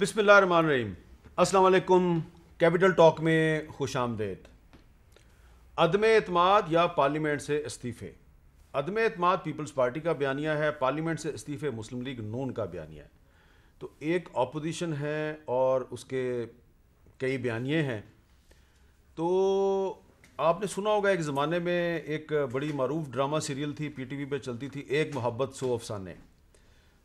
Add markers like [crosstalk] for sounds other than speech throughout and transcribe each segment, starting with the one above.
रहीम असलकुम capital talk में खुश आमदेद अदम अतमाद या पार्लीमेंट से इस्तीफ़े अदम अतमाद पीपल्स पार्टी का बयानिया है पार्लीमेंट से इस्तीफ़े मुस्लिम लीग नून का बयानिया है तो एक अपोजिशन है और उसके कई बयानिए हैं तो आपने सुना होगा एक ज़माने में एक बड़ी मरूफ ड्रामा सीरियल थी पीटीवी पे चलती थी एक मोहब्बत सो अफसाने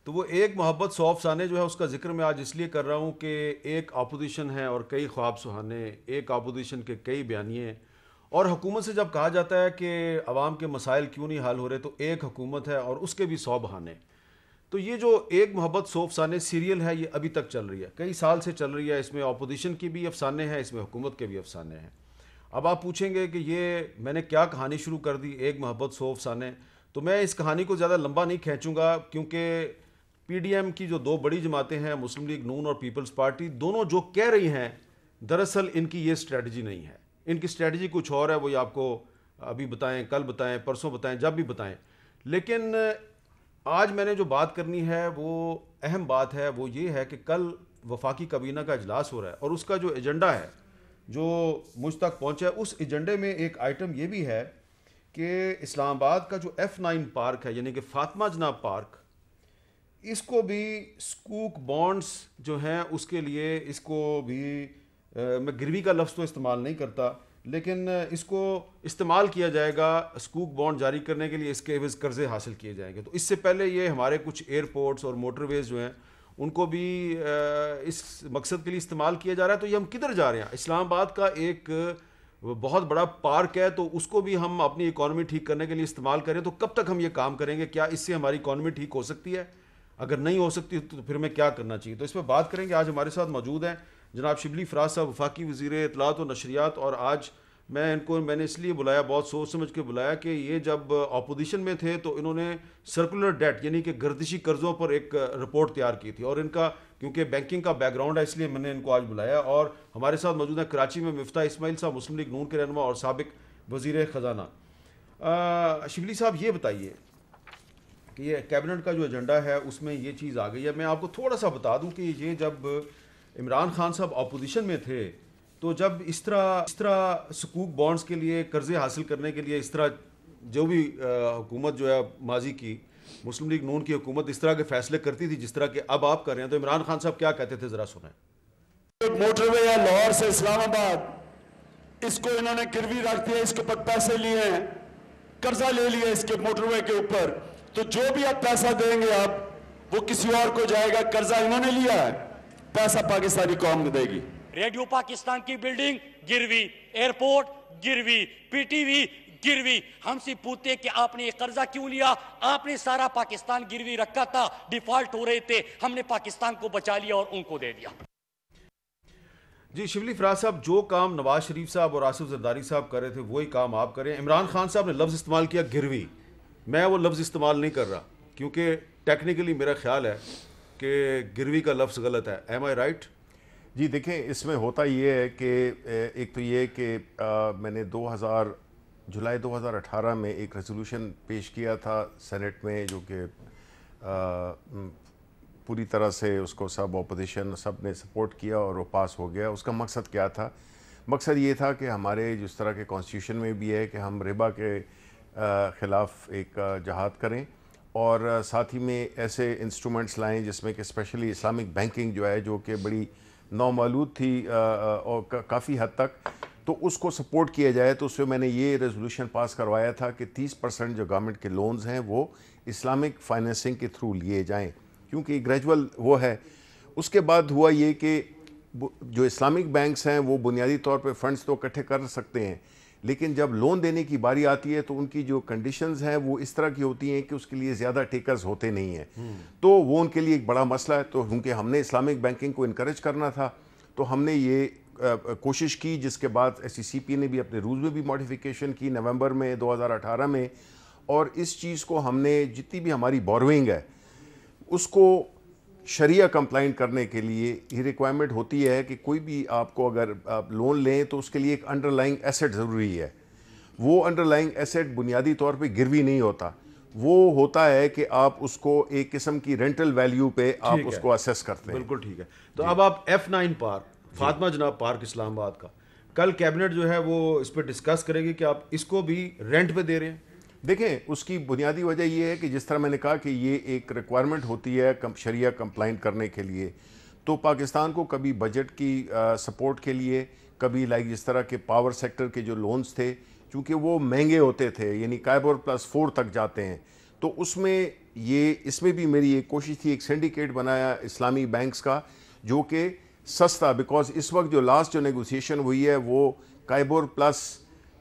तो वो एक मोहब्बत सौ अफसाने जो है उसका जिक्र मैं आज इसलिए कर रहा हूँ कि एक अपोजिशन है और कई ख्वाब सुहाने एक अपोजिशन के कई बयानिए और हुकूमत से जब कहा जाता है कि आवाम के मसाइल क्यों नहीं हल हो रहे तो एक हुकूमत है और उसके भी सौ बहाने तो ये जो एक मोहब्बत सौ अफसाने सीरियल है ये अभी तक चल रही है कई साल से चल रही है इसमें अपोजिशन की भी अफसाने हैं इसमें हुकूमत के भी अफसाने हैं अब आप पूछेंगे कि ये मैंने क्या कहानी शुरू कर दी एक मोहब्बत सौ अफसाने तो मैं इस कहानी को ज़्यादा लंबा नहीं खींचूँगा क्योंकि पीडीएम की जो दो बड़ी जमातें हैं मुस्लिम लीग नून और पीपल्स पार्टी दोनों जो कह रही हैं दरअसल इनकी ये स्ट्रेटजी नहीं है इनकी स्ट्रेटजी कुछ और है वो ये आपको अभी बताएं कल बताएं परसों बताएं जब भी बताएं लेकिन आज मैंने जो बात करनी है वो अहम बात है वो ये है कि कल वफाकी काबीना का अजलास हो रहा है और उसका जो एजेंडा है जो मुझ तक पहुँचा है उस एजेंडे में एक आइटम ये भी है कि इस्लामाबाद का जो एफ़ नाइन पार्क है यानी कि फातमा जना पार्क इसको भी स्कूक बॉन्ड्स जो हैं उसके लिए इसको भी आ, मैं गिरवी का लफ्ज़ तो इस्तेमाल नहीं करता लेकिन इसको इस्तेमाल किया जाएगा स्कूक बॉन्ड जारी करने के लिए इसके एवज कर्ज़े हासिल किए जाएंगे तो इससे पहले ये हमारे कुछ एयरपोर्ट्स और मोटरवेज़ जो हैं उनको भी इस मकसद के लिए इस्तेमाल किया जा रहा है तो ये हम किधर जा रहे हैं इस्लामाबाद का एक बहुत बड़ा पार्क है तो उसको भी हम अपनी इकानमी ठीक करने के लिए इस्तेमाल करें तो कब तक हम ये काम करेंगे क्या इससे हमारी इकानमी ठीक हो सकती है अगर नहीं हो सकती तो फिर हमें क्या करना चाहिए तो इस पर बात करेंगे आज हमारे साथ मौजूद हैं जनाब शिबली फराज साहब वफाकी वजीर इतलात और नशरियात और आज मैं इनको मैंने इसलिए बुलाया बहुत सोच समझ के बुलाया कि ये जब अपोजिशन में थे तो इन्होंने सर्कुलर डेट यानी कि गर्दिशी कर्ज़ों पर एक रिपोर्ट तैयार की थी और इनका क्योंकि बैंकिंग का बैकग्राउंड है इसलिए मैंने इनको आज बुलाया और हमारे साथ मौजूद है कराची में मफ्ता इसमाइल साहब मुस्लिम लीग नून के रहनमा और सबक वजीर ख़जाना शिवली साहब ये बताइए कि ये कैबिनेट का जो एजेंडा है उसमें ये चीज़ आ गई है मैं आपको थोड़ा सा बता दूं कि ये जब इमरान खान साहब अपोजिशन में थे तो जब इस तरह इस तरह सकूक बॉन्ड्स के लिए कर्ज़े हासिल करने के लिए इस तरह जो भी हुकूमत जो है माजी की मुस्लिम लीग नून की हुकूमत इस तरह के फैसले करती थी जिस तरह के अब आप कर रहे हैं तो इमरान खान साहब क्या कहते थे ज़रा सुने मोटरवे या लाहौर से इस्लामाबाद इसको इन्होंने किरवी रख दिया इसके ऊपर पैसे लिए हैं कर्जा ले लिया इसके मोटरवे के ऊपर तो जो भी आप पैसा देंगे आप वो किसी और को जाएगा कर्जा इन्होंने लिया है पैसा पाकिस्तानी कौम देगी रेडियो पाकिस्तान की बिल्डिंग गिरवी एयरपोर्ट गिरवी पीटीवी गिरवी हमसे पूछते कि आपने ये कर्जा क्यों लिया आपने सारा पाकिस्तान गिरवी रखा था डिफॉल्ट हो रहे थे हमने पाकिस्तान को बचा लिया और उनको दे दिया जी शिवली फराज साहब जो काम नवाज शरीफ साहब और आसिफ जरदारी साहब कर रहे थे वही काम आप करें इमरान खान साहब ने लफ्ज़ इस्तेमाल किया गिरवी मैं वो लफ्ज़ इस्तेमाल नहीं कर रहा क्योंकि टेक्निकली मेरा ख्याल है कि गिरवी का लफ्ज़ गलत है एम आई राइट जी देखें इसमें होता ये है कि एक तो ये कि मैंने 2000 जुलाई 2018 में एक रेजोल्यूशन पेश किया था सेनेट में जो कि पूरी तरह से उसको सब अपोजिशन सब ने सपोर्ट किया और वो पास हो गया उसका मकसद क्या था मकसद ये था कि हमारे जिस तरह के कॉन्स्टिट्यूशन में भी है कि हम रिबा के ख़िलाफ़ एक जहाद करें और साथ ही में ऐसे इंस्ट्रूमेंट्स लाएं जिसमें कि स्पेशली इस्लामिक बैंकिंग जो है जो कि बड़ी नामूद थी और काफ़ी हद तक तो उसको सपोर्ट किया जाए तो उसमें मैंने ये रेजोल्यूशन पास करवाया था कि 30 परसेंट जो गवर्नमेंट के लोन्स हैं वो इस्लामिक फाइनेंसिंग के थ्रू लिए जाएं क्योंकि ग्रेजुअल वो है उसके बाद हुआ ये कि जो इस्लामिक बैंक्स हैं वो बुनियादी तौर पर फंड्स तो इकट्ठे कर सकते हैं लेकिन जब लोन देने की बारी आती है तो उनकी जो कंडीशंस हैं वो इस तरह की होती हैं कि उसके लिए ज़्यादा टेकर्स होते नहीं हैं तो वो उनके लिए एक बड़ा मसला है तो क्योंकि हमने इस्लामिक बैंकिंग को इनक्रेज करना था तो हमने ये आ, कोशिश की जिसके बाद एस e ने भी अपने रूल में भी मॉडिफिकेशन की नवंबर में 2018 में और इस चीज़ को हमने जितनी भी हमारी बॉरविंग है उसको शरिया कंप्लाइंट करने के लिए ये रिक्वायरमेंट होती है कि कोई भी आपको अगर आप लोन लें तो उसके लिए एक अंडरलाइंग एसेट ज़रूरी है वो अंडरलाइंग एसेट बुनियादी तौर पे गिरवी नहीं होता वो होता है कि आप उसको एक किस्म की रेंटल वैल्यू पे आप उसको असेस करते हैं बिल्कुल ठीक है तो अब आप एफ नाइन पार्क फातमा जनाब पार्क इस्लामाबाद का कल कैबिनेट जो है वो इस पर डिस्कस करेगी कि आप इसको भी रेंट पे दे रहे हैं देखें उसकी बुनियादी वजह यह है कि जिस तरह मैंने कहा कि ये एक रिक्वायरमेंट होती है कम शरिया कंप्लाइंट करने के लिए तो पाकिस्तान को कभी बजट की सपोर्ट के लिए कभी लाइक जिस तरह के पावर सेक्टर के जो लोन्स थे चूँकि वो महंगे होते थे यानी कायबर प्लस फोर तक जाते हैं तो उसमें ये इसमें भी मेरी एक कोशिश थी एक सिंडिकेट बनाया इस्लामी बैंक्स का जो कि सस्ता बिकॉज इस वक्त जो लास्ट जो नेगोशिएशन हुई है वो कायबर प्लस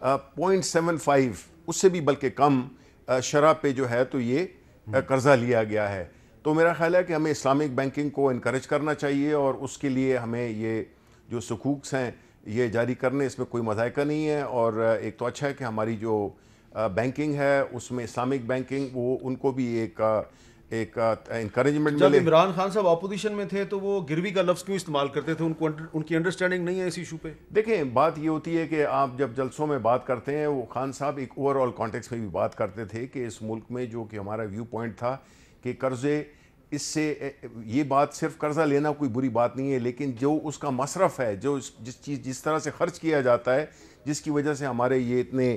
पॉइंट सेवन फाइव उससे भी बल्कि कम शराब पे जो है तो ये कर्जा लिया गया है तो मेरा ख्याल है कि हमें इस्लामिक बैंकिंग को इनक्रेज करना चाहिए और उसके लिए हमें ये जो सकूक्स हैं ये जारी करने इसमें कोई मजायका नहीं है और एक तो अच्छा है कि हमारी जो बैंकिंग है उसमें इस्लामिक बैंकिंग वो उनको भी एक एक इंकरेजमेंट जब इमरान खान साहब अपोजिशन में थे तो वो गिरवी का लफ्ज़ क्यों इस्तेमाल करते थे उनको उनकी अंडरस्टैंडिंग नहीं है इस इशू पे देखें बात ये होती है कि आप जब जलसों में बात करते हैं वो खान साहब एक ओवरऑल कॉन्टेक्स में भी बात करते थे कि इस मुल्क में जो कि हमारा व्यू पॉइंट था कि कर्ज़े इससे ये बात सिर्फ कर्ज़ा लेना कोई बुरी बात नहीं है लेकिन जो उसका मशरफ़ है जो जिस चीज़ जिस तरह से खर्च किया जाता है जिसकी वजह से हमारे ये इतने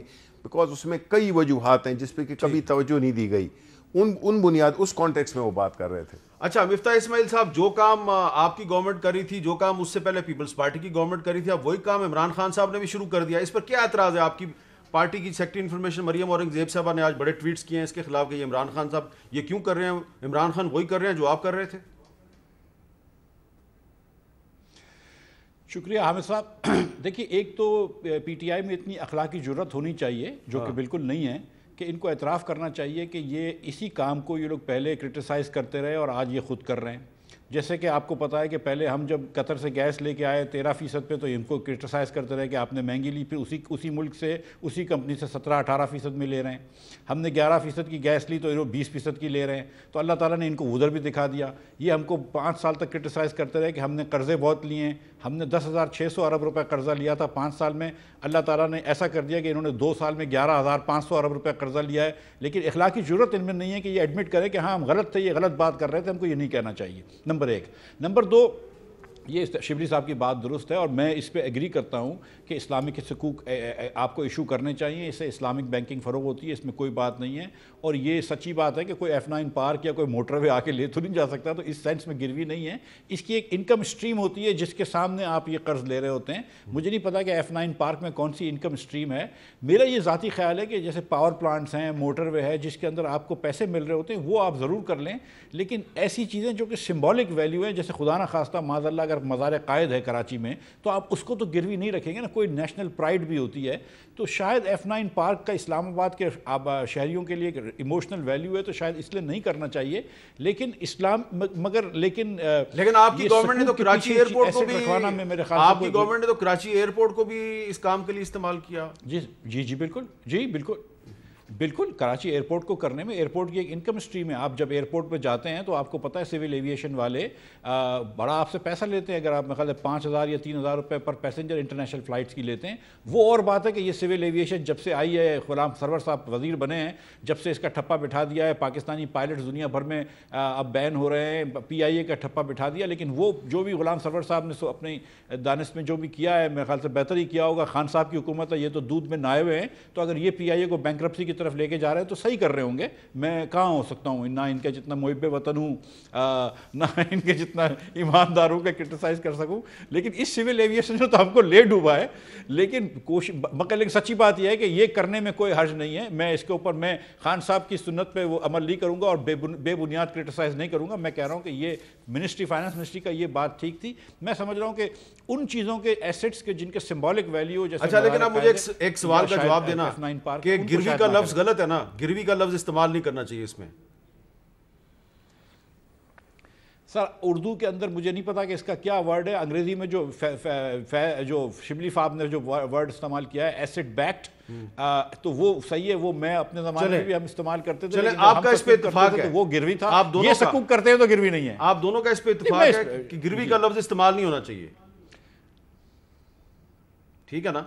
बिकॉज उसमें कई वजूहत हैं जिस पर कि कभी तवज्जो नहीं दी गई उन उन बुनियाद उस कॉन्टेक्स में वो बात कर रहे थे अच्छा मिफ्ता इसमाइल साहब जो काम आपकी गवर्नमेंट करी थी जो काम उससे पहले पीपल्स पार्टी की गवर्नमेंट करी थी अब वही काम इमरान खान साहब ने भी शुरू कर दिया इस पर क्या एतराज़ है आपकी पार्टी की सेक्रेटरी इन्फॉर्मेशन मरियम औरंगजेब साहबा ने आज बड़े ट्वीट्स किए हैं इसके खिलाफ कि इमरान खान साहब ये क्यों कर रहे हैं इमरान खान वही कर रहे हैं जो आप कर रहे थे शुक्रिया हामिद साहब [clears throat] देखिए एक तो पीटीआई में इतनी अखलाकी जरूरत होनी चाहिए जो हाँ। कि बिल्कुल नहीं है कि इनको एतराफ़ करना चाहिए कि ये इसी काम को ये लोग पहले क्रिटिसाइज़ करते रहे और आज ये खुद कर रहे हैं जैसे कि आपको पता है कि पहले हम जब कतर से गैस लेके आए तेरह फ़ीसद पर तो इनको क्रिटिसाइज़ करते रहे कि आपने महंगी ली फिर उसी उसी मुल्क से उसी कंपनी से सत्रह अठारह फ़ीसद में ले रहे हैं हमने ग्यारह फ़ीसद की गैस ली तो इन बीस फ़ीसद की ले रहे हैं तो अल्लाह ताला ने इनको उधर भी दिखा दिया ये हमको पाँच साल तक क्रिटिसाइज़ करते रहे कि हमने कर्ज़े बहुत लिए हैं हमने दस हज़ार छः सौ अरब रुपये कर्ज़ा लिया था पाँच साल में अल्लाह ताला ने ऐसा कर दिया कि इन्होंने दो साल में ग्यारह हज़ार पाँच सौ अरब रुपये कर्ज़ा लिया है लेकिन अखलाकी जरूरत इनमें नहीं है कि ये एडमिट करें कि हाँ हम गलत थे ये गलत बात कर रहे थे हमको ये नहीं कहना चाहिए नंबर एक नंबर दो ये शिवरी साहब की बात दुरुस्त है और मैं इस पर एग्री करता हूँ कि इस्लामिक हकूक आपको इशू करने चाहिए इसे इस्लामिक बैंकिंग फ़रोग होती है इसमें कोई बात नहीं है और ये सच्ची बात है कि कोई एफ नाइन पार्क या कोई मोटरवे आके ले तो नहीं जा सकता तो इस सेंस में गिरवी नहीं है इसकी एक इनकम स्ट्रीम होती है जिसके सामने आप ये कर्ज ले रहे होते हैं मुझे नहीं पता कि एफ नाइन पार्क में कौन सी इनकम स्ट्रीम है मेरा ये ज़ाती ख्याल है कि जैसे पावर प्लांट्स हैं मोटरवे है जिसके अंदर आपको पैसे मिल रहे होते हैं वो आप ज़रूर कर लें लेकिन ऐसी चीज़ें जो कि सिम्बॉलिक वैल्यू है जैसे खुदा ना खास्ता माजल्ला अगर मज़ार कायद है कराची में तो आप उसको तो गिरवी नहीं रखेंगे ना कोई नेशनल प्राइड भी होती है तो शायद एफ़ नाइन पार्क का इस्लामाबाद के शहरीों के लिए एक इमोशनल वैल्यू है तो शायद इसलिए नहीं करना चाहिए लेकिन इस्लाम मगर लेकिन लेकिन आपकी गवर्नमेंट ने तो कराची एयरपोर्ट को भी में मेरे ख्याल आपकी गवर्नमेंट ने तो कराची एयरपोर्ट को भी इस काम के लिए इस्तेमाल किया जी जी जी बिल्कुल जी बिल्कुल बिल्कुल कराची एयरपोर्ट को करने में एयरपोर्ट की एक इनकम स्ट्रीम है आप जब एयरपोर्ट पर जाते हैं तो आपको पता है सिविल एविएशन वाले आ, बड़ा आपसे पैसा लेते हैं अगर आप मेरा पाँच हज़ार या तीन हज़ार रुपये पर पैसेंजर इंटरनेशनल फ्लाइट्स की लेते हैं वो और बात है कि ये सिविल एविएशन जब से आई है गुलाम सरवर साहब वजीर बने हैं जब से इसका ठप्पा बिठा दिया है पाकिस्तानी पायलट दुनिया भर में अब बैन हो रहे हैं पी आई ए का ठप्पा बिठा दिया लेकिन वो जो भी गुलाम सरवर साहब ने सो अपनी दानस में जो भी किया है मेरे ख्याल से बेहतर ही किया होगा खान साहब की हुकूमत है ये तो दूध में नाए हुए हैं तो अगर ये पी आई ए को बैंक की तरफ तरफ लेके जा रहे हैं तो सही कर रहे होंगे मैं कहाँ हो सकता हूँ ना इनका जितना मुहब वतन हूँ ना [laughs] इनके जितना ईमानदार हूँ कि क्रिटिसाइज़ कर सकूँ लेकिन इस सिविल एविएशन ने तो हमको ले डूबा है लेकिन कोशिश मगर लेकिन सच्ची बात यह है कि ये करने में कोई हर्ज नहीं है मैं इसके ऊपर मैं खान साहब की सुनत पर वो अमल नहीं करूँगा और बेबुनियाद क्रिटिसाइज़ नहीं करूँगा मैं कह रहा हूँ कि ये मिनिस्ट्री फाइनेंस मिनिस्ट्री का ये बात ठीक थी मैं समझ रहा हूँ कि उन चीज़ों के एसेट्स के जिनके सिंबॉलिक वैल्यू जैसे अच्छा लेकिन आप मुझे एक, एक सवाल का जवाब देना कि गिरवी का लफ्ज़ गलत है ना गिरवी का लफ्ज़ इस्तेमाल नहीं करना चाहिए इसमें सर उर्दू के अंदर मुझे नहीं पता कि इसका क्या वर्ड है अंग्रेज़ी में जो फे, फै, जो शिमली फाब ने जो वर्ड इस्तेमाल किया है एसिड बैक्ट हम्म। तो वो सही है वो मैं अपने जमाने में भी हम इस्तेमाल करते थे आपका इस पे इतफाक है तो वो गिरवी था आप दोनों ये सकूक करते हैं तो गिरवी नहीं है आप दोनों का इस पे इतफाक है कि गिरवी का लफ्ज इस्तेमाल नहीं होना चाहिए ठीक है ना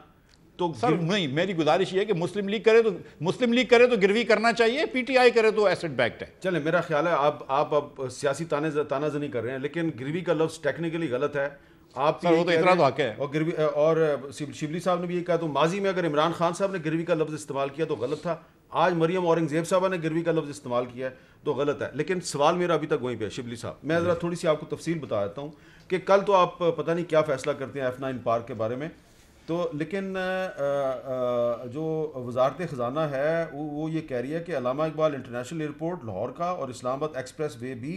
तो सर नहीं मेरी गुजारिश ये है कि मुस्लिम लीग करे तो मुस्लिम लीग करे तो गिरवी करना चाहिए पीटीआई करे तो एसेट बैक्ट है चले मेरा ख्याल है आप आप अब सियासी ताने तानाजनी कर रहे हैं लेकिन गिरवी का लफ्ज़ टेक्निकली गलत है आप सर वो तो इतरा तो हक है और गिरवी और शिवली साहब ने भी ये कहा तो माजी में अगर इमरान खान साहब ने गिरवी का लफ्ज़ इस्तेमाल किया तो गलत था आज मरियम औरंगजेब साहब ने गिरवी का लफ्ज़ इस्तेमाल किया है तो गलत है लेकिन सवाल मेरा अभी तक वहीं पर है साहब मैं ज़रा थोड़ी सी आपको तफसील बता देता हूँ कि कल तो आप पता नहीं क्या फैसला करते हैं एफ नाइन पार्क के बारे में तो लेकिन जो वजारत ख़जाना है वो वो ये कह रही है कि अलामा इकबाल इंटरनेशनल एयरपोर्ट लाहौर का और इस्लामाबाद एक्सप्रेस वे भी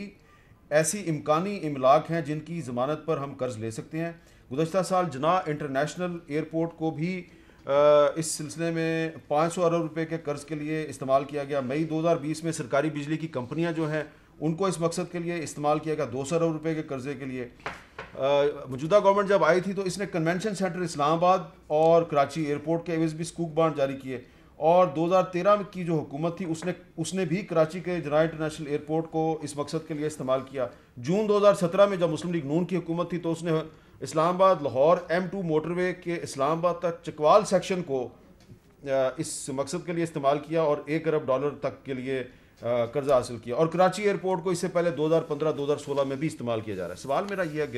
ऐसी इम्कानी इमलाक हैं जिनकी ज़मानत पर हम कर्ज़ ले सकते हैं गुजशत साल जना इंटरनेशनल एयरपोर्ट को भी इस सिलसिले में पाँच सौ अरब रुपये के कर्ज़ के लिए इस्तेमाल किया गया मई दो हज़ार बीस में सरकारी बिजली की कंपनियाँ जो हैं उनको इस मकसद के लिए इस्तेमाल किया गया दो सौ अरब रुपये के कर्ज़े के लिए मौजूदा गवर्नमेंट जब आई थी तो इसने कन्वेंशन सेंटर इस्लामाबाद और कराची एयरपोर्ट के एवज भी स्कूक बांड जारी किए और 2013 की जो हुकूमत थी उसने उसने भी कराची के जना इंटरनेशनल एयरपोर्ट को इस मकसद के लिए इस्तेमाल किया जून 2017 में जब मुस्लिम लीग नून की हुकूमत थी तो उसने Islamabad Lahore M two motorway के इस्लामाबाद तक चकवाल सेक्शन को इस मकसद के लिए इस्तेमाल किया और एक अरब डॉलर तक के लिए कर्जा हासिल किया और कराची एयरपोर्ट को इससे पहले 2015-2016 में भी इस्तेमाल किया जा रहा है सवाल मेरा यह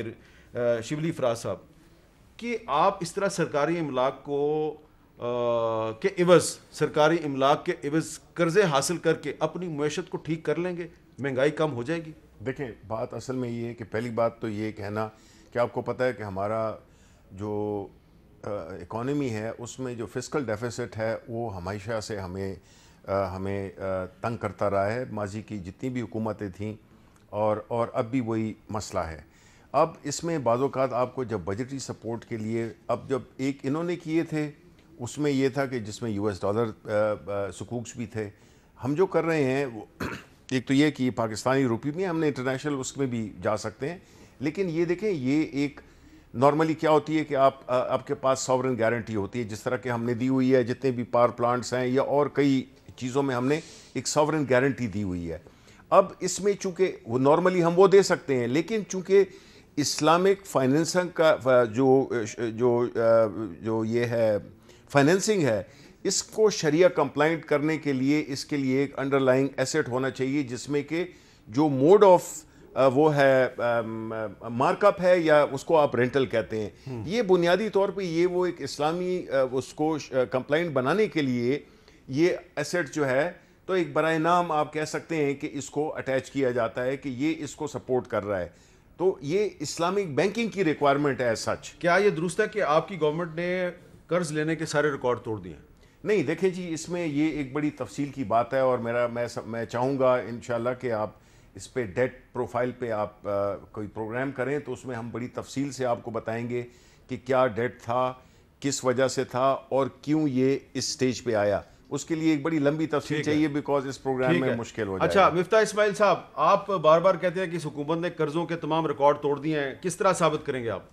है शिवली फराज साहब कि आप इस तरह सरकारी इमलाक को आ, के इवज़ सरकारी इमलाक के इवज़ कर्ज़े हासिल करके अपनी मीशत को ठीक कर लेंगे महंगाई कम हो जाएगी देखें बात असल में ये है कि पहली बात तो ये कहना कि आपको पता है कि हमारा जो इकॉनमी है उसमें जो फिजिकल डेफिसिट है वो हमेशा से हमें हमें तंग करता रहा है माजी की जितनी भी हुकूमतें थीं और और अब भी वही मसला है अब इसमें बाज़ात आपको जब बजटरी सपोर्ट के लिए अब जब एक इन्होंने किए थे उसमें यह था कि जिसमें यूएस डॉलर सकूक्स भी थे हम जो कर रहे हैं एक तो ये कि पाकिस्तानी रुपये में हमने इंटरनेशनल उसमें भी जा सकते हैं लेकिन ये देखें ये एक नॉर्मली क्या होती है कि आप आपके पास सॉवरन गारंटी होती है जिस तरह के हमने दी हुई है जितने भी पावर प्लांट्स हैं या और कई चीज़ों में हमने एक सॉवरन गारंटी दी हुई है अब इसमें चूंकि वो नॉर्मली हम वो दे सकते हैं लेकिन चूंकि इस्लामिक फाइनेंसिंग का जो जो जो ये है फाइनेंसिंग है इसको शरिया कंप्लाइंट करने के लिए इसके लिए एक अंडरलाइंग एसेट होना चाहिए जिसमें कि जो मोड ऑफ वो है मार्कअप है या उसको आप रेंटल कहते हैं हम्म। ये बुनियादी तौर पे ये वो एक इस्लामी उसको कंप्लाइंट बनाने के लिए ये एसेट जो है तो एक बर नाम आप कह सकते हैं कि इसको अटैच किया जाता है कि ये इसको सपोर्ट कर रहा है तो ये इस्लामिक बैंकिंग की रिक्वायरमेंट है सच क्या ये दुरुस्त है कि आपकी गवर्नमेंट ने कर्ज लेने के सारे रिकॉर्ड तोड़ दिए नहीं देखें जी इसमें ये एक बड़ी तफसील की बात है और मेरा मैं सब, मैं चाहूँगा इन कि आप इस पर डेट प्रोफाइल पे आप आ, कोई प्रोग्राम करें तो उसमें हम बड़ी तफसील से आपको बताएंगे कि क्या डेट था किस वजह से था और क्यों ये इस स्टेज पे आया उसके लिए एक बड़ी लंबी तफसी चाहिए बिकॉज इस प्रोग्राम में मुश्किल हो अच्छा मिफ्ता इसमाइल साहब आप बार बार कहते हैं कि इस हुकूमत ने कर्जों के तमाम रिकॉर्ड तोड़ दिए हैं किस तरह साबित करेंगे आप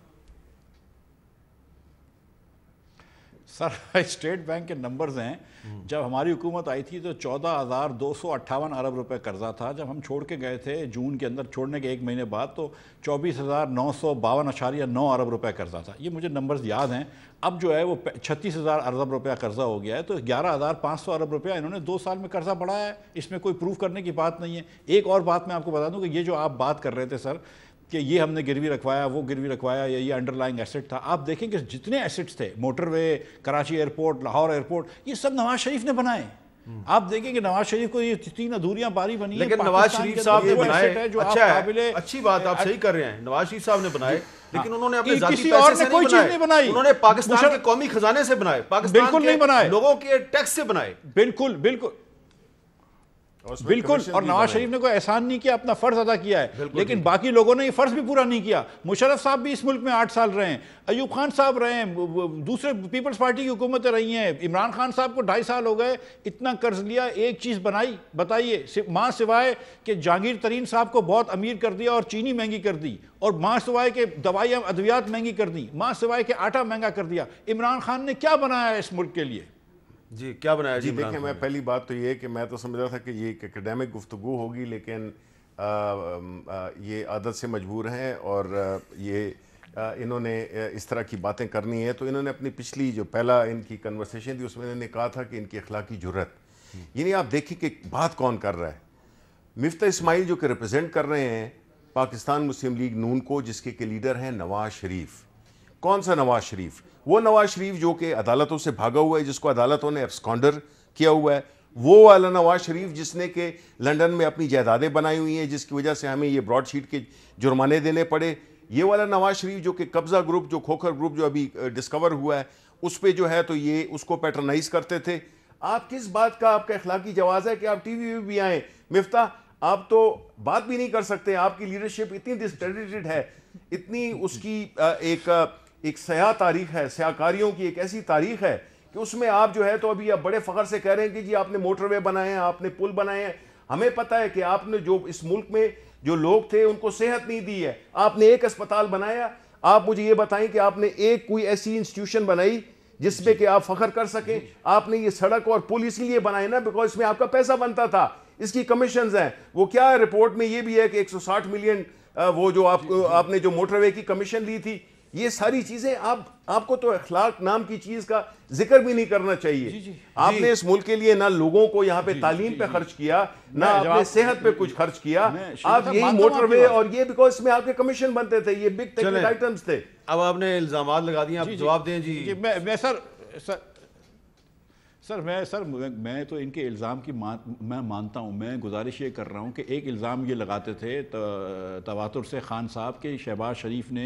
सर [laughs] स्टेट बैंक के नंबर्स हैं हम्म। जब हमारी हुकूमत आई थी तो चौदह हज़ार दो सौ अट्ठावन अरब रुपये कर्जा था जब हम छोड़ के गए थे जून के अंदर छोड़ने के एक महीने बाद तो चौबीस हज़ार नौ सौ बावन अशारिया नौ अरब रुपये कर्जा था ये मुझे नंबर्स याद हैं अब जो है वो छत्तीस हज़ार अरब रुपया कर्जा हो गया है तो ग्यारह हज़ार पाँच सौ अरब रुपया इन्होंने दो साल में कर्जा बढ़ाया है इसमें कोई प्रूफ करने की बात नहीं है एक और बात मैं आपको बता दूँ कि ये जो आप बात कर रहे थे सर कि ये हमने गिरवी रखवाया वो गिरवी रखवाया या ये अंडरलाइंग एसेट था आप देखें कि जितने एसेट्स थे motorway Karachi airport Lahore airport ये सब नवाज शरीफ ने बनाए आप देखें कि नवाज शरीफ को ये तीन अधूरियां बारी बनी लेकिन नवाज शरीफ तो साहब ने बनाए जो अच्छा है अच्छी बात आप सही कर रहे हैं नवाज शरीफ साहब ने बनाए हाँ। लेकिन उन्होंने अपने किसी और से कोई चीज नहीं बनाई उन्होंने पाकिस्तान के कौमी खजाने से बनाए पाकिस्तान बिल्कुल नहीं बनाए लोगों के टैक्स से बनाए बिल्कुल बिल्कुल बिल्कुल और नवाज शरीफ ने कोई एहसान नहीं किया अपना फर्ज अदा किया है लेकिन बाकी लोगों ने ये फर्ज भी पूरा नहीं किया मुशरफ साहब भी इस मुल्क में आठ साल रहे हैं अयूब खान साहब रहे हैं दूसरे पीपल्स पार्टी की हुकूमतें रही हैं इमरान खान साहब को ढाई साल हो गए इतना कर्ज लिया एक चीज़ बनाई बताइए माँ सिवाय के जहांगीर तरीन साहब को बहुत अमीर कर दिया और चीनी महंगी कर दी और माँ सिवाय के दवाइयां अद्वियात महंगी कर दी माँ सिवाय के आटा महंगा कर दिया इमरान खान ने क्या बनाया इस मुल्क के लिए जी क्या बनाया जी, देखिए मैं पहली बात तो ये कि मैं तो समझ रहा था कि ये एक एकेडमिक गुफ्तु होगी लेकिन आ, आ, ये आदत से मजबूर हैं और ये इन्होंने इस तरह की बातें करनी है तो इन्होंने अपनी पिछली जो पहला इनकी कन्वर्सेशन थी उसमें इन्होंने कहा था कि इनकी अखलाकी जरूरत यानी आप देखिए कि बात कौन कर रहा है मिफ्ता इसमाइल जो कि रिप्रजेंट कर रहे हैं पाकिस्तान मुस्लिम लीग नून को जिसके के लीडर हैं नवाज शरीफ कौन सा नवाज शरीफ वो नवाज शरीफ जो कि अदालतों से भागा हुआ है जिसको अदालतों ने एब्सकॉन्डर किया हुआ है वो वाला नवाज शरीफ जिसने के लंदन में अपनी जायदादें बनाई हुई हैं जिसकी वजह से हमें ये ब्रॉडशीट के जुर्माने देने पड़े ये वाला नवाज शरीफ जो कि कब्ज़ा ग्रुप जो खोखर ग्रुप जो अभी डिस्कवर हुआ है उस पर जो है तो ये उसको पैटर्नाइज करते थे आप किस बात का आपका अखलाकी जवाज़ है कि आप टी वी भी आएँ मिफ्ता आप तो बात भी नहीं कर सकते आपकी लीडरशिप इतनी डिस्क्रेडिटेड है इतनी उसकी एक एक सयाह तारीख है सयाकारियों की एक ऐसी तारीख है कि उसमें आप जो है तो अभी आप बड़े फ़ख्र से कह रहे हैं कि जी आपने मोटरवे बनाए हैं आपने पुल बनाए हैं हमें पता है कि आपने जो इस मुल्क में जो लोग थे उनको सेहत नहीं दी है आपने एक अस्पताल बनाया आप मुझे ये बताएं कि आपने एक कोई ऐसी इंस्टीट्यूशन बनाई जिसमें कि आप फख्र कर सकें आपने ये सड़क और पुल इसीलिए बनाए ना बिकॉज इसमें आपका पैसा बनता था इसकी कमीशन हैं वो क्या है रिपोर्ट में ये भी है कि एक मिलियन वो जो आप आपने जो मोटरवे की कमीशन ली थी ये सारी चीज़ें आप आपको तो अखलाक नाम की चीज़ का जिक्र भी नहीं करना चाहिए जी, जी, आपने इस मुल्क के लिए ना लोगों को यहाँ पे तालीम पे खर्च किया ना आपने सेहत पे कुछ खर्च किया आप यही मोटरवे और ये बिकॉज इसमें आपके कमीशन बनते थे ये बिग टेक्निकल आइटम्स थे अब आपने इल्जाम लगा दिए आप जवाब दें जी मैं सर सर सर मैं सर मैं तो इनके इल्ज़ाम की मान मैं मानता हूँ मैं गुजारिश ये कर रहा हूँ कि एक इल्ज़ाम ये लगाते थे तवातुर से खान साहब के शहबाज शरीफ ने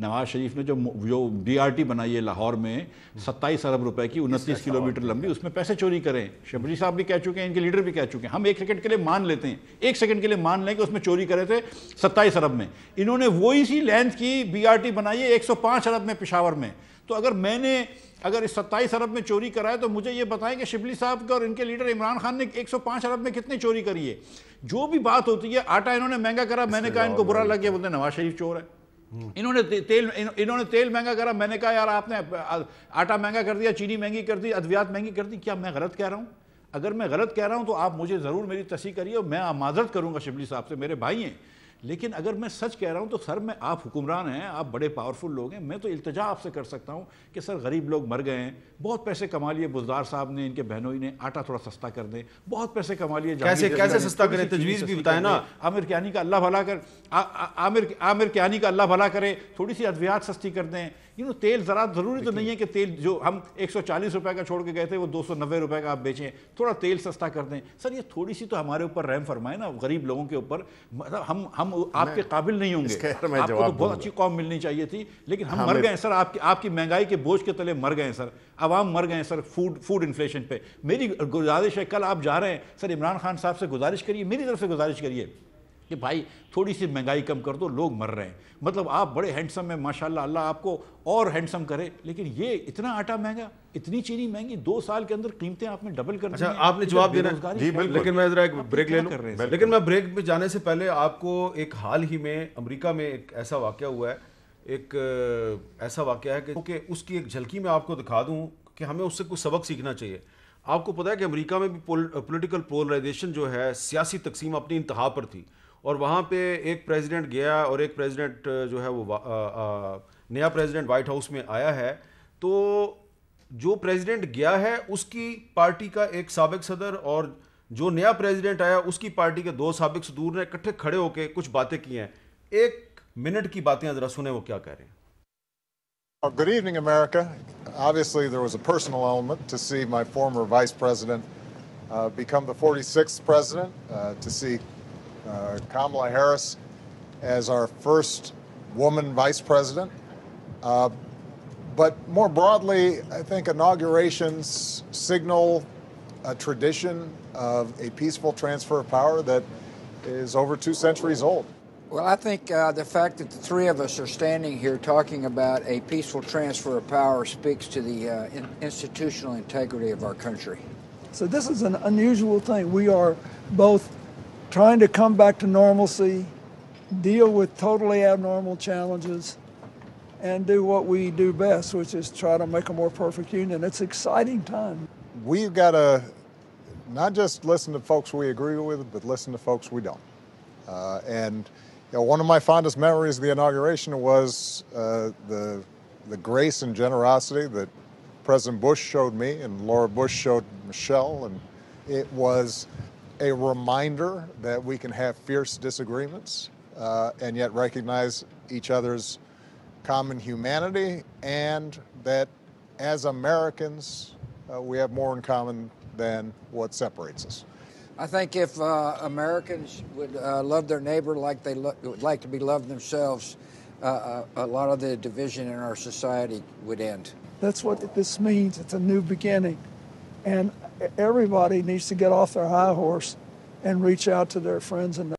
नवाज शरीफ ने जो जो डी आर टी बनाई है लाहौर में सत्ताईस अरब रुपए की उनतीस किलोमीटर लंबी उसमें पैसे चोरी करें शबरी साहब भी कह चुके हैं इनके लीडर भी कह चुके हैं हम एक सेकेंड के लिए मान लेते हैं एक सेकेंड के लिए मान लें कि उसमें चोरी करे थे सत्ताईस अरब में इन्होंने वही सी लेंथ की बी आर टी बनाई है एक सौ पाँच अरब में पिशावर में तो अगर मैंने अगर इस सत्ताईस अरब में चोरी कराए तो मुझे ये बताएं कि शिबली साहब का और इनके लीडर इमरान खान ने 105 अरब में कितने चोरी करी है जो भी बात होती है आटा इन्होंने महंगा करा मैंने कहा इनको बुरा लग गया बोलते नवाज शरीफ चोर है हम्म। इन्होंने तेल इन्होंने तेल महंगा करा मैंने कहा यार आपने आटा महंगा कर दिया चीनी महंगी कर दी अद्वियात महंगी कर दी क्या मैं गलत कह रहा हूँ अगर मैं गलत कह रहा हूँ तो आप मुझे ज़रूर मेरी तसी करिए और मैं माजरत करूँगा शिबली साहब से मेरे भाई हैं लेकिन अगर मैं सच कह रहा हूँ तो सर मैं आप हुक्मरान हैं आप बड़े पावरफुल लोग हैं मैं तो इल्तजा आपसे कर सकता हूँ कि सर गरीब लोग मर गए हैं बहुत पैसे कमा लिए बुजदार साहब ने इनके बहनोई ने आटा थोड़ा सस्ता कर दें बहुत पैसे कमा लिए कैसे कैसे सस्ता करें तजवीज़ भी बताए ना आमिर क्यानी का अल्लाह भला कर आमिर आमिर क्यानी का अल्लाह भला करे थोड़ी सी अद्वियात सस्ती कर दें यू नो तेल ज़रा ज़रूरी तो नहीं है कि तेल जो हम 140 रुपए का छोड़ के गए थे वो 290 रुपए का आप बेचें थोड़ा तेल सस्ता कर दें सर ये थोड़ी सी तो हमारे ऊपर रहम फरमाए ना गरीब लोगों के ऊपर मतलब हम हम आपके काबिल नहीं होंगे आपको तो बहुत अच्छी कॉम मिलनी चाहिए थी लेकिन हम हाँ, मर गए सर आपकी आपकी महंगाई के बोझ के तले मर गए सर आवाम मर गए सर फूड फूड इन्फ्लेशन पर मेरी गुजारिश है कल आप जा रहे हैं सर इमरान खान साहब से गुजारिश करिए मेरी तरफ से गुजारिश करिए कि भाई थोड़ी सी महंगाई कम कर दो लोग मर रहे हैं मतलब आप बड़े हैंडसम हैं माशाल्लाह अल्लाह आपको और हैंडसम करे लेकिन ये इतना आटा महंगा इतनी चीनी महंगी दो साल के अंदर कीमतें आपने डबल कर अच्छा आपने जवाब देना जी लेकिन मैं जरा एक ब्रेक ले लूँ लेकिन मैं ब्रेक में जाने से पहले आपको एक हाल ही में अमरीका में एक ऐसा वाक्य हुआ है एक ऐसा वाक्य है कि उसकी एक झलकी मैं आपको दिखा दूँ कि हमें उससे कुछ सबक सीखना चाहिए आपको पता है कि अमेरिका में भी पोलिटिकल पोलराइजेशन जो है सियासी तकसीम अपनी इंतहा पर थी और वहाँ पे एक प्रेसिडेंट गया और एक प्रेसिडेंट जो है वो आ, आ, नया प्रेसिडेंट व्हाइट हाउस में आया है तो जो प्रेसिडेंट गया है उसकी पार्टी का एक सबक सदर और जो नया प्रेसिडेंट आया उसकी पार्टी के दो सबक सदूर ने इकट्ठे खड़े होकर कुछ बातें की हैं एक मिनट की बातें जरा सुने वो क्या कह रहे हैं Well, good evening, America. Obviously, there was a personal element to see my former vice president uh, become the 46th president, uh, to see Uh, Kamala Harris as our first woman vice president. Uh, but more broadly, I think inaugurations signal a tradition of a peaceful transfer of power that is over two centuries old. Well, I think uh, the fact that the three of us are standing here talking about a peaceful transfer of power speaks to the uh, in- institutional integrity of our country. So, this is an unusual thing. We are both trying to come back to normalcy, deal with totally abnormal challenges, and do what we do best, which is try to make a more perfect union. It's exciting time. We've got to not just listen to folks we agree with, but listen to folks we don't. Uh, and you know, one of my fondest memories of the inauguration was uh, the, the grace and generosity that President Bush showed me and Laura Bush showed Michelle. And it was a reminder that we can have fierce disagreements uh, and yet recognize each other's common humanity and that as Americans, uh, we have more in common than what separates us. I think if uh, Americans would uh, love their neighbor like they lo- would like to be loved themselves, uh, uh, a lot of the division in our society would end. That's what this means. It's a new beginning. And everybody needs to get off their high horse and reach out to their friends and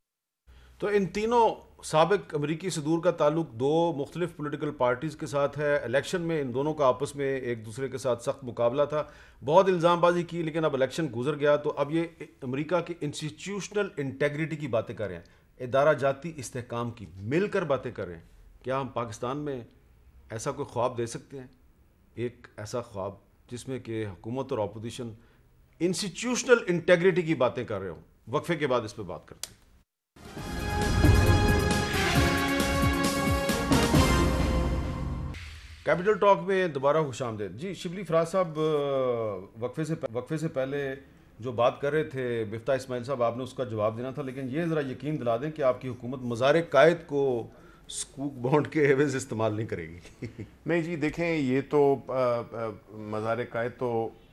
तो इन तीनों सबक अमरीकी सदूर का ताल्लुक दो मुख्तलिफ political parties के साथ है इलेक्शन में इन दोनों का आपस में एक दूसरे के साथ सख्त मुकाबला था बहुत इल्ज़ामबाजी की लेकिन अब इलेक्शन गुजर गया तो अब ये अमरीका के इंस्टीट्यूशनल इंटेग्रिटी की बातें कर रहे हैं इदारा जाती इसकाम की मिलकर बातें कर रहे हैं क्या हम पाकिस्तान में ऐसा कोई ख्वाब दे सकते हैं एक ऐसा ख्वाब जिसमें कि हुकूमत और अपोजिशन इंस्टीट्यूशनल इंटेग्रिटी की बातें कर रहे हो वक्फे के बाद इस पर बात करते हैं कैपिटल टॉक में दोबारा खुश आमदेद जी शिबली फराज साहब वक्फे से वक्फे से पहले जो बात कर रहे थे बिफ्ता इसमाइल साहब आपने उसका जवाब देना था लेकिन ये ज़रा यकीन दिला दें कि आपकी हुकूमत मज़ार कायद को स्कूक बॉन्ड के एवेज इस्तेमाल नहीं करेगी [laughs] नहीं जी देखें ये तो मज़ार काय तो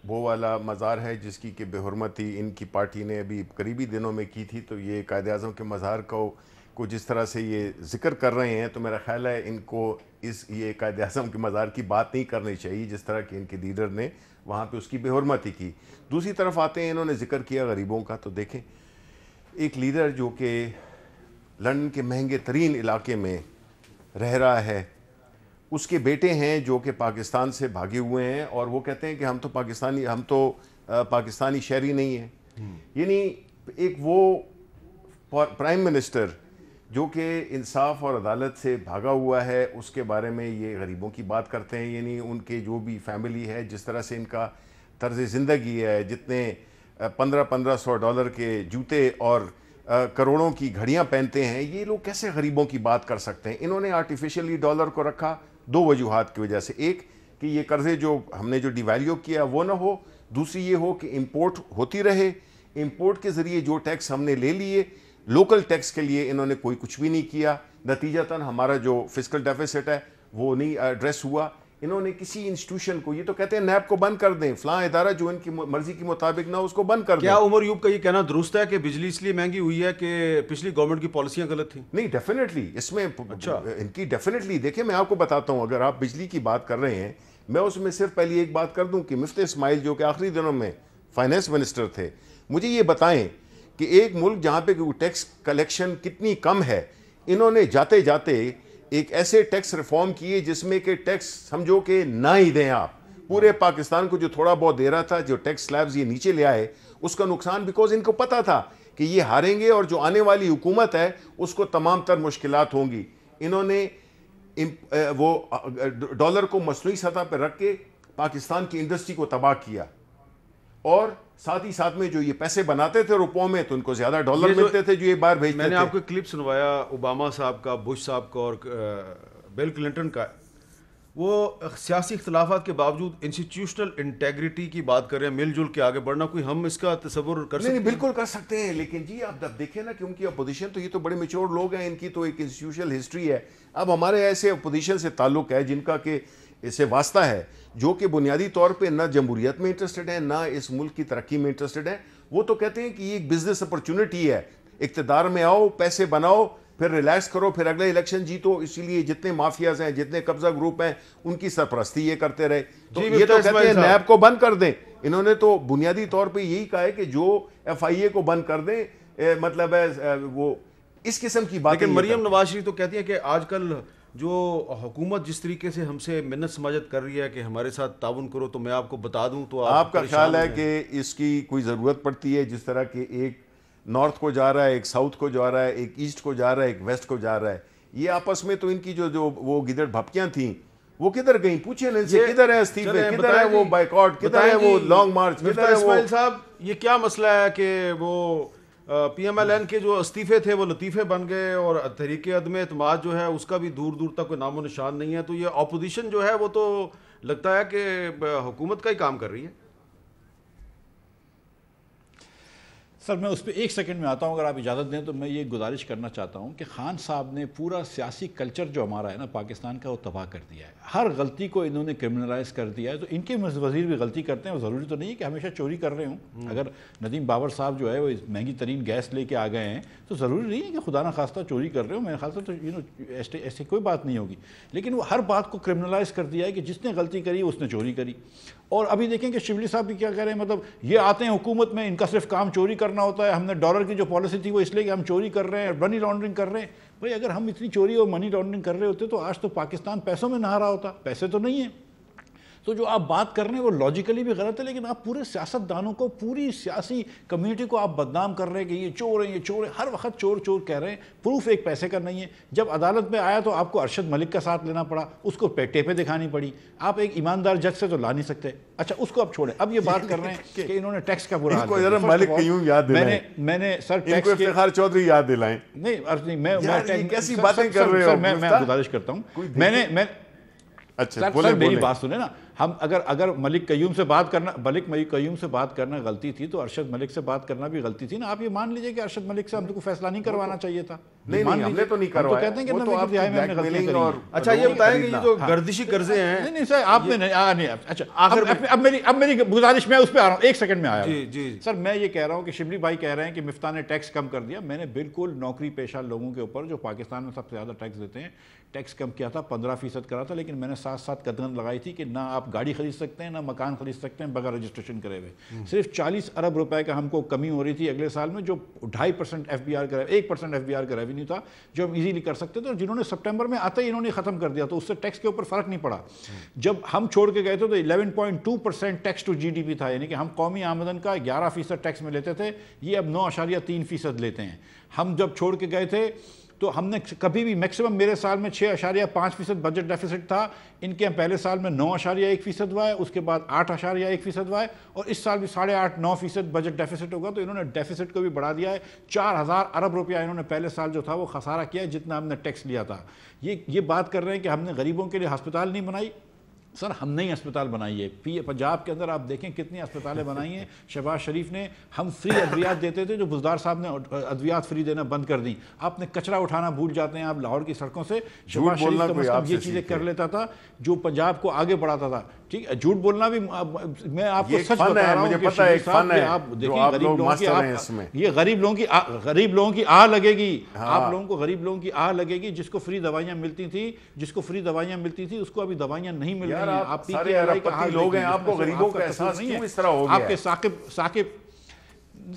वो वाला मज़ार है जिसकी कि बेहरमती इनकी पार्टी ने अभी करीबी दिनों में की थी तो ये कायद अजम के मज़ार को को जिस तरह से ये जिक्र कर रहे हैं तो मेरा ख्याल है इनको इस ये कायद अजम के मज़ार की बात नहीं करनी चाहिए जिस तरह की इनके लीडर ने वहाँ पर उसकी बेहरमती की दूसरी तरफ आते हैं इन्होंने जिक्र किया गरीबों का तो देखें एक लीडर जो कि लंदन के महंगे तरीन इलाके में रह रहा है उसके बेटे हैं जो कि पाकिस्तान से भागे हुए हैं और वो कहते हैं कि हम तो पाकिस्तानी हम तो पाकिस्तानी शहरी नहीं हैं हम्म। यानी एक वो प्राइम मिनिस्टर जो कि इंसाफ और अदालत से भागा हुआ है उसके बारे में ये गरीबों की बात करते हैं यानी उनके जो भी फैमिली है जिस तरह से इनका तर्ज ज़िंदगी है जितने पंद्रह पंद्रह सौ डॉलर के जूते और करोड़ों की घड़ियां पहनते हैं ये लोग कैसे गरीबों की बात कर सकते हैं इन्होंने आर्टिफिशियली डॉलर को रखा दो वजूहत की वजह से एक कि ये कर्ज़े जो हमने जो डिवेल्यू किया वो ना हो दूसरी ये हो कि इम्पोर्ट होती रहे इम्पोर्ट के ज़रिए जो टैक्स हमने ले लिए लोकल टैक्स के लिए इन्होंने कोई कुछ भी नहीं किया नतीजतन हमारा जो फिजिकल डेफिसिट है वो नहीं एड्रेस हुआ इन्होंने किसी इंस्टीट्यूशन को ये तो कहते हैं नैब को बंद कर दें फला इदारा जो इनकी मर्जी के मुताबिक ना उसको बंद कर क्या उमर यूब का ये कहना दुरुस्त है कि बिजली इसलिए महंगी हुई है कि पिछली गवर्नमेंट की पॉलिसियां गलत थी नहीं डेफिनेटली इसमें अच्छा इनकी डेफिनेटली देखिए मैं आपको बताता हूँ अगर आप बिजली की बात कर रहे हैं मैं उसमें सिर्फ पहली एक बात कर दूँ कि मुफ्त इसमाइल जो कि आखिरी दिनों में फाइनेंस मिनिस्टर थे मुझे ये बताएं कि एक मुल्क जहाँ पे टैक्स कलेक्शन कितनी कम है इन्होंने जाते जाते एक ऐसे टैक्स रिफॉर्म किए जिसमें कि टैक्स समझो कि ना ही दें आप पूरे पाकिस्तान को जो थोड़ा बहुत दे रहा था जो टैक्स स्लैब्स ये नीचे ले आए उसका नुकसान बिकॉज इनको पता था कि ये हारेंगे और जो आने वाली हुकूमत है उसको तमाम तर मुश्किल होंगी इन्होंने वो डॉलर को मसनू सतह पर रख के पाकिस्तान की इंडस्ट्री को तबाह किया और साथ ही साथ में जो ये पैसे बनाते थे रुपयों में तो उनको ज्यादा डॉलर मिलते थे जो ये बार भेजते मैंने थे। आपको क्लिप सुनवाया ओबामा साहब का बुश साहब का और बिल क्लिंटन का वो सियासी अख्तिलाफ़ के बावजूद इंस्टीट्यूशनल इंटेग्रिटी की बात करें मिलजुल के आगे बढ़ना कोई हम इसका तस्वुर कर सकते बिल्कुल कर सकते हैं लेकिन जी आप देखें ना क्योंकि अपोजिशन तो ये तो बड़े मेच्योर लोग हैं इनकी तो एक इंस्टीट्यूशनल हिस्ट्री है अब हमारे ऐसे अपोजिशन से ताल्लुक है जिनका कि इसे वास्ता है जो कि बुनियादी तौर पे ना जमहूरियत में इंटरेस्टेड है ना इस मुल्क की तरक्की में इंटरेस्टेड है वो तो कहते हैं कि ये एक बिजनेस अपॉर्चुनिटी है इकतदार में आओ पैसे बनाओ फिर रिलैक्स करो फिर अगले इलेक्शन जीतो इसीलिए जितने माफियाज हैं जितने कब्जा ग्रुप हैं उनकी सरपरस्ती ये करते रहे तो ये तो कहते हैं नैब को बंद कर दें इन्होंने तो बुनियादी तौर पे यही कहा है कि जो एफआईए को बंद कर दें ए, मतलब है वो इस किस्म की बात मरियम नवाज शरीफ तो कहती है कि आजकल जो हुकूमत जिस तरीके से हमसे मिन्नत समाजत कर रही है कि हमारे साथ ताउन करो तो मैं आपको बता दूं तो आप आपका ख्याल है कि इसकी कोई ज़रूरत पड़ती है जिस तरह के एक नॉर्थ को जा रहा है एक साउथ को जा रहा है एक ईस्ट को जा रहा है एक वेस्ट को जा रहा है ये आपस में तो इनकी जो जो वो गिदड़ भपकियाँ थीं वो किधर गई पूछे इनसे किधर है इस्तीफे किधर है वो बाइकआउट किधर है वो लॉन्ग मार्च किधर है वो साहब ये क्या मसला है कि वो पीएमएलएन के जो इस्तीफे थे वो लतीफ़े बन गए और तहरीक अदम अतमाद जो है उसका भी दूर दूर तक कोई नामो निशान नहीं है तो ये अपोजिशन जो है वो तो लगता है कि हुकूमत का ही काम कर रही है सर मैं उस पर एक सेकंड में आता हूँ अगर आप इजाज़त दें तो मैं ये गुजारिश करना चाहता हूँ कि खान साहब ने पूरा सियासी कल्चर जो हमारा है ना पाकिस्तान का वो तबाह कर दिया है हर गलती को इन्होंने क्रिमिनलाइज कर दिया है तो इनके वजीर भी गलती करते हैं ज़रूरी तो नहीं है कि हमेशा चोरी कर रहे हूँ हम्म। अगर नदीम बाबर साहब जो है वो महंगी तरीन गैस लेके आ गए हैं तो ज़रूरी नहीं है कि खुदा ना खास्ता चोरी कर रहे हो मेरे ख्याल से तो यू नो ऐसे ऐसी कोई बात नहीं होगी लेकिन वो हर बात को क्रिमिनलाइज कर दिया है कि जिसने गलती करी उसने चोरी करी और अभी देखें कि शिवली साहब भी क्या कह रहे हैं मतलब ये आते हैं हुकूमत में इनका सिर्फ काम चोरी करना करना होता है हमने डॉलर की जो पॉलिसी थी वो इसलिए कि हम चोरी कर रहे हैं मनी लॉन्ड्रिंग कर रहे हैं भाई अगर हम इतनी चोरी और मनी लॉन्ड्रिंग कर रहे होते तो आज तो पाकिस्तान पैसों में नहा रहा होता पैसे तो नहीं है तो जो आप बात कर रहे हैं वो लॉजिकली भी गलत है लेकिन आप पूरे सियासतदानों को पूरी सियासी कम्युनिटी को आप बदनाम कर रहे हैं कि ये चोर है ये चोर है हर वक्त चोर चोर कह रहे हैं प्रूफ एक पैसे का नहीं है जब अदालत में आया तो आपको अरशद मलिक का साथ लेना पड़ा उसको टेपे दिखानी पड़ी आप एक ईमानदार जज से तो ला नहीं सकते अच्छा उसको आप छोड़े अब ये बात कर रहे हैं [laughs] कि इन्होंने टैक्स का बुरा मलिक याद मैंने मैंने सर टैक्स चौधरी याद दिलाएं नहीं नहीं मैं कैसी बातें कर रहे हो मैं गुजारिश करता हूँ मैंने मैं अच्छा सर मेरी बात सुने ना हम अगर अगर मलिक कयूम से बात करना मलिक मलिक कयूम से बात करना गलती थी तो अरशद मलिक से बात करना भी गलती थी ना आप ये मान लीजिए कि अरशद मलिक से हमको फैसला नहीं तो करवाना चाहिए था नहीं हमने तो नहीं तो करवाया कहते हैं कि तो आप में हमने गलती करी अच्छा ये बताएं कि ये जो हाँ। गर्दिशी कर्जे हैं नहीं नहीं सर आपने नहीं अच्छा अब मेरी अब मेरी गुजारिश मैं उस पर आ रहा हूँ एक सेकंड में आया जी जी सर मैं ये कह रहा हूँ कि शिमली भाई कह रहे हैं कि मिफ्ता ने टैक्स कम कर दिया मैंने बिल्कुल नौकरी पेशा लोगों के ऊपर जो पाकिस्तान में सबसे ज़्यादा टैक्स देते हैं टैक्स कम किया था पंद्रह फ़ीसद करा था लेकिन मैंने साथ साथ कदम लगाई थी कि ना आप गाड़ी खरीद सकते हैं ना मकान खरीद सकते हैं बगैर रजिस्ट्रेशन करे हुए हम्म। सिर्फ चालीस अरब रुपए का हमको कमी हो रही थी अगले साल में जो ढाई परसेंट एफ बी आर का एक परसेंट एफ बी आर का रेवेन्यू था जो हम ईजिली कर सकते थे और जिन्होंने सेप्टेम्बर में आते ही इन्होंने ख़त्म कर दिया तो उससे टैक्स के ऊपर फ़र्क नहीं पड़ा हम्म। जब हम छोड़ के गए थे तो eleven point two percent tax to G D P था यानी कि हम कौमी आमदन का ग्यारह फीसद टैक्स में लेते थे ये अब नौ अशारिया तीन फीसद लेते हैं हम जब छोड़ के गए थे तो हमने कभी भी मैक्सिमम मेरे साल में छः अशारिया पाँच फीसद बजट डेफिसिट था इनके पहले साल में नौ अशारिया एक फ़ीसद हुआ है उसके बाद आठ अशारिया एक फ़ीसद हुआ है और इस साल भी साढ़े आठ नौ फीसद बजट डेफिसिट होगा तो इन्होंने डेफिसिट को भी बढ़ा दिया है चार हज़ार अरब रुपया इन्होंने पहले साल जो था वो खसारा किया है जितना हमने टैक्स लिया था ये ये बात कर रहे हैं कि हमने गरीबों के लिए हस्पताल नहीं बनाई सर हमने ही अस्पताल बनाई है पी पंजाब के अंदर आप देखें कितनी अस्पतालें बनाई हैं [laughs] शहबाज शरीफ ने हम फ्री अद्वियात देते थे जो बुजदार साहब ने अद्वियात फ्री देना बंद कर दी आपने कचरा उठाना भूल जाते हैं आप लाहौर की सड़कों से शहबाज शरीफ तो ये चीज़ें कर लेता था जो पंजाब को आगे बढ़ाता था ठीक है झूठ बोलना भी मैं आपको सच बता रहा मुझे पता है फन है आप देखिए गरीब लोगों की आप ये गरीब लोगों की आ, गरीब लोगों की आ लगेगी हाँ। आप लोगों को गरीब लोगों की आ लगेगी जिसको फ्री दवाइयां मिलती थी जिसको फ्री दवाइयां मिलती थी उसको अभी दवाइयां नहीं मिल रही आप लोग हैं आपको गरीबों का एहसास नहीं है आपके साकिब साकिब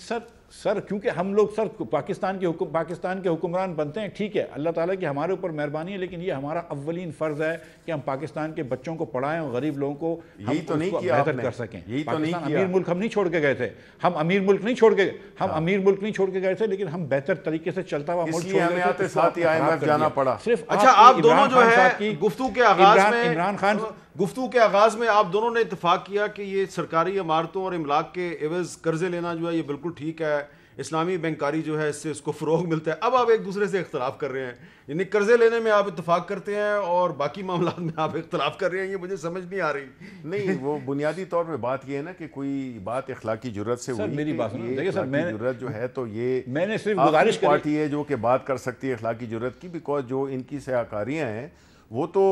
सर सर क्योंकि हम लोग सर पाकिस्तान के हुकुम पाकिस्तान के हुक्मरान बनते हैं ठीक है अल्लाह ताला की हमारे ऊपर मेहरबानी है लेकिन ये हमारा अव्वलीन फ़र्ज़ है कि हम पाकिस्तान के बच्चों को पढ़ाएं और गरीब लोगों को यही तो नहीं किया बेहतर कर सकें यही तो नहीं अमीर मुल्क हम नहीं छोड़ के गए थे हम अमीर मुल्क नहीं छोड़ के हम हाँ। अमीर मुल्क नहीं छोड़ के गए थे लेकिन हम बेहतर तरीके से चलता हुआ मुल्क तो जाना पड़ा सिर्फ अच्छा आप दोनों जो है गुफ्तु के आगाज में इमरान खान गुफ्तु के आगाज में आप दोनों ने इतफाक किया कि ये सरकारी इमारतों और इमलाक के एवज कर्जे लेना जो है ये बिल्कुल ठीक है इस्लामी बैंकारी जो है इससे उसको फ़रोग मिलता है अब आप एक दूसरे से इख्तलाफ कर रहे हैं यानी कर्ज़े लेने में आप इतफाक़ करते हैं और बाकी मामला में आप इख्तलाफ कर रहे हैं ये मुझे समझ नहीं आ रही नहीं वो बुनियादी तौर पर बात यह है ना कि कोई बात की जरूरत से हुई मेरी बात देखिए सर जरूरत जो है तो ये मैंने सिर्फ गुजारिश पार्टी है जो कि बात कर सकती है की जरूरत की बिकॉज जो इनकी सयाकारियाँ हैं वो तो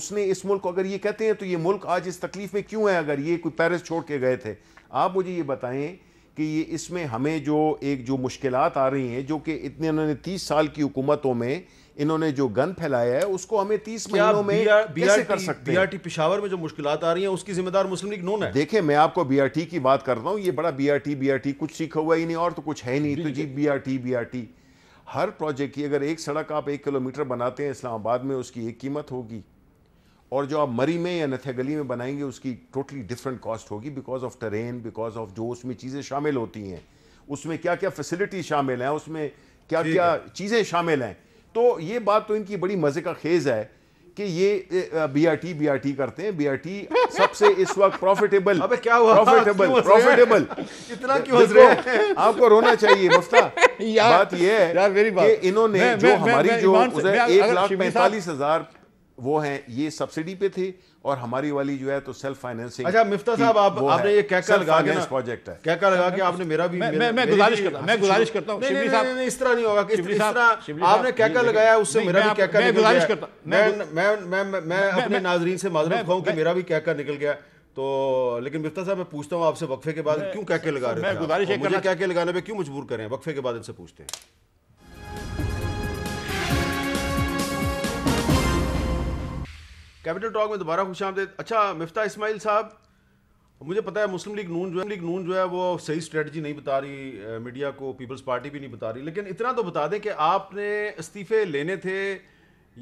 उसने इस मुल्क को अगर ये कहते हैं तो ये मुल्क आज इस तकलीफ में क्यों है अगर ये कोई पैरिस छोड़ के गए थे आप मुझे ये बताएं कि ये इसमें हमें जो एक जो मुश्किल आ रही हैं जो कि इतने उन्होंने तीस साल की हुकूमतों में इन्होंने जो गन फैलाया है उसको हमें तीस महीनों में बीआरटी कर सकते हैं बीआरटी पिशावर में जो मुश्किल आ रही हैं उसकी जिम्मेदार मुस्लिम लीग नोन है देखिए मैं आपको बीआरटी की बात कर रहा हूँ ये बड़ा बीआरटी बीआरटी कुछ सीखा हुआ ही नहीं और तो कुछ है नहीं तो जी बीआरटी बीआरटी हर प्रोजेक्ट की अगर एक सड़क आप एक किलोमीटर बनाते हैं इस्लामाबाद में उसकी एक कीमत होगी और जो आप मरी में या गली में बनाएंगे उसकी टोटली डिफरेंट कॉस्ट होगी because of terrain because of जो उसमें चीज़ें शामिल होती हैं उसमें क्या क्या फैसिलिटी शामिल हैं उसमें क्या क्या चीज़ें शामिल हैं तो ये बात तो इनकी बड़ी मज़े का खेज है कि ये बीआरटी बीआरटी करते हैं बीआरटी सबसे इस वक्त प्रॉफिटेबल अबे क्या हुआ प्रॉफिटेबल प्रॉफिटेबल इतना क्यों हंस रहे हैं आपको रोना चाहिए मुफ्ता [laughs] बात ये है कि इन्होंने जो हमारी जो एक लाख पैंतालीस हजार वो हैं ये सब्सिडी पे थे और हमारी वाली जो है तो सेल्फ फाइनेंसिंग अच्छा मिफ्ता साहब आप आपने ये कहकर लगा के प्रोजेक्ट है कहकर लगा के आपने मेरा भी मैं मैं गुजारिश करता मैं गुजारिश करता हूं शिबली साहब इस तरह नहीं होगा कि इस तरह आपने कहकर लगाया उससे मेरा भी कहकर मैं गुजारिश करता मैं मैं मैं मैं अपने नाजरीन से माजरा कहूं कि मेरा भी कहकर निकल गया तो लेकिन मिफ्ता साहब मैं पूछता हूं आपसे वक्फे के बाद क्यों कहके लगा रहे हैं मुझे कहके लगाने पे क्यों मजबूर करें वक्फे के बाद इनसे पूछते हैं कैपिटल टॉक में दोबारा खुश आमदेद अच्छा मिफ्ता इसमाइल साहब मुझे पता है मुस्लिम लीग नून जो है लीग नून जो है वो सही स्ट्रेटजी नहीं बता रही मीडिया को पीपल्स पार्टी भी नहीं बता रही लेकिन इतना तो बता दें कि आपने इस्तीफे लेने थे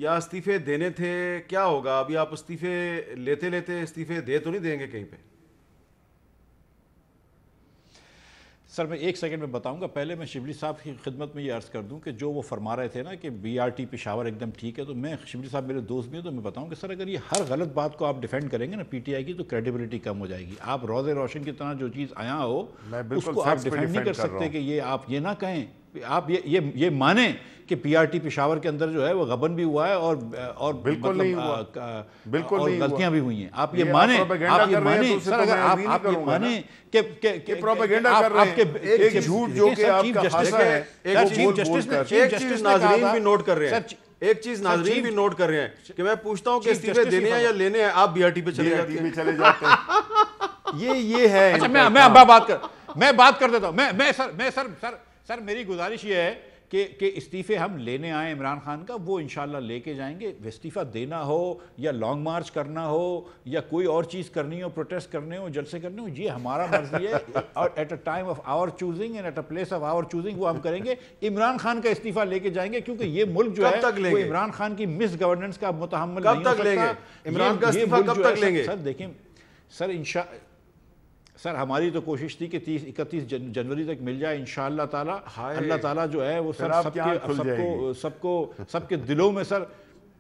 या इस्तीफे देने थे क्या होगा अभी आप इस्तीफे लेते लेते इस्तीफे दे तो नहीं देंगे कहीं पर सर मैं एक सेकंड में बताऊंगा पहले मैं शिवली साहब की खिदमत में ये अर्ज़ कर दूं कि जो वो फरमा रहे थे ना कि बीआरटी पेशावर एकदम ठीक है तो मैं शिवली साहब मेरे दोस्त भी हैं तो मैं बताऊं कि सर अगर ये हर गलत बात को आप डिफेंड करेंगे ना पीटीआई की तो क्रेडिबिलिटी कम हो जाएगी आप रोज़ रोशन की तरह जो चीज़ आया हो उसको आप डिफेंड नहीं कर सकते कि ये आप ये ना कहें आप ये ये ये माने कि पीआरटी पिशावर के अंदर जो है वो गबन भी हुआ है और और बिल्कुल मतलब, नहीं हुआ आ, बिल्कुल और नहीं गलतियां भी हुई हैं आप ये, ये माने आप ये माने सर अगर आप आप ये माने कि कि कि प्रोपेगेंडा कर रहे हैं एक झूठ जो कि आपका जस्टिस है एक चीफ जस्टिस ने चीफ जस्टिस नाजरीन भी नोट कर रहे हैं एक चीज नाजरीन भी नोट कर रहे हैं कि मैं पूछता हूं कि इस्तीफे देने हैं या लेने हैं आप बीआरटी पे चले जाते हैं चले जाते हैं ये ये है अच्छा मैं मैं अब बात कर मैं बात कर देता हूं मैं मैं सर मैं सर सर सर मेरी गुजारिश ये है कि कि इस्तीफ़े हम लेने आए इमरान खान का वो इन लेके जाएंगे इस्तीफ़ा देना हो या लॉन्ग मार्च करना हो या कोई और चीज़ करनी हो प्रोटेस्ट करने हो जलसे करने हो ये हमारा मर्जी है [laughs] और at a time of our choosing and at a place of our choosing वो हम करेंगे इमरान खान का इस्तीफ़ा लेके जाएंगे क्योंकि ये मुल्क जो है इमरान खान की मिस गवर्नेंस का मुतहमल इमरान का सर सर इन सर हमारी तो कोशिश थी कि तीस इकतीस जन, जनवरी तक मिल जाए इन शाह अल्लाह ताला जो है वो सर सबके सबको सबको सबके दिलों में सर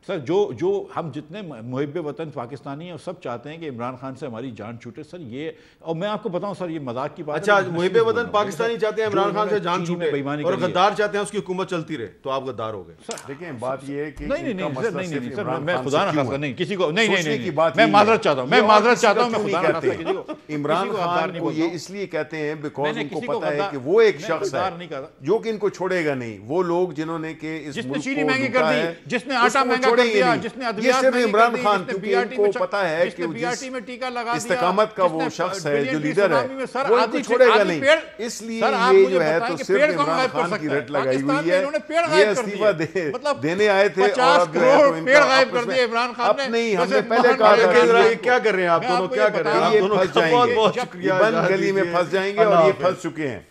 सर जो जो हम जितने मुहब वतन पाकिस्तानी हैं सब चाहते हैं कि इमरान खान से हमारी जान छूटे सर ये और मैं आपको बताऊं सर ये मजाक की बात अच्छा मुहब वतन पाकिस्तानी चाहते हैं इमरान खान से जान छूटे बेईमानी और गद्दार चाहते हैं उसकी हुकूमत चलती रहे तो आप गद्दार हो गए देखिए बात ये है कि नहीं नहीं तो सर मैं खुदा ना खासा नहीं किसी को नहीं नहीं की मैं माजरत चाहता हूँ मैं माजरत चाहता हूँ मैं खुदा ना खासा इमरान खान को ये इसलिए कहते हैं बिकॉज उनको पता है कि वो एक शख्स है जो कि इनको छोड़ेगा नहीं वो लोग जिन्होंने के इस मुल्क को जिसने चीनी महंगी कर दी जिसने आटा महंगा इमरान खान क्योंकि पता है कि में टीका लगा का वो शख्स है जो लीडर है वो छोड़ेगा नहीं इसलिए ये जो है तो सिर्फ इमरान खान की लगाई हुई है ये इस्तीफा मतलब देने आए थे तो नहीं हमने पहले कहा था क्या कर रहे हैं आप दोनों क्या कर रहे हैं बंद गली में फंस जाएंगे और ये फंस चुके हैं